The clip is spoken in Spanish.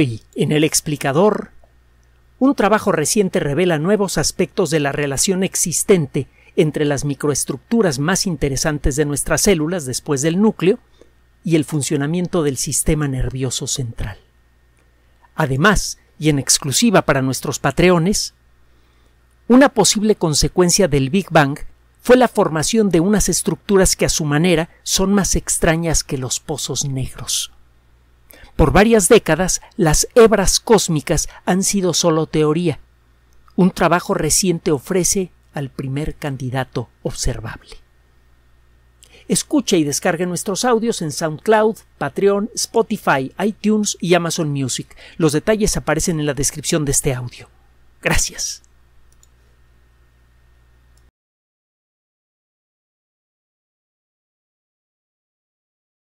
Hoy, en el explicador, un trabajo reciente revela nuevos aspectos de la relación existente entre las microestructuras más interesantes de nuestras células después del núcleo y el funcionamiento del sistema nervioso central. Además, y en exclusiva para nuestros patreones, una posible consecuencia del Big Bang fue la formación de unas estructuras que a su manera son más extrañas que los pozos negros. Por varias décadas, las hebras cósmicas han sido solo teoría. Un trabajo reciente ofrece al primer candidato observable. Escucha y descargue nuestros audios en SoundCloud, Patreon, Spotify, iTunes y Amazon Music. Los detalles aparecen en la descripción de este audio. Gracias.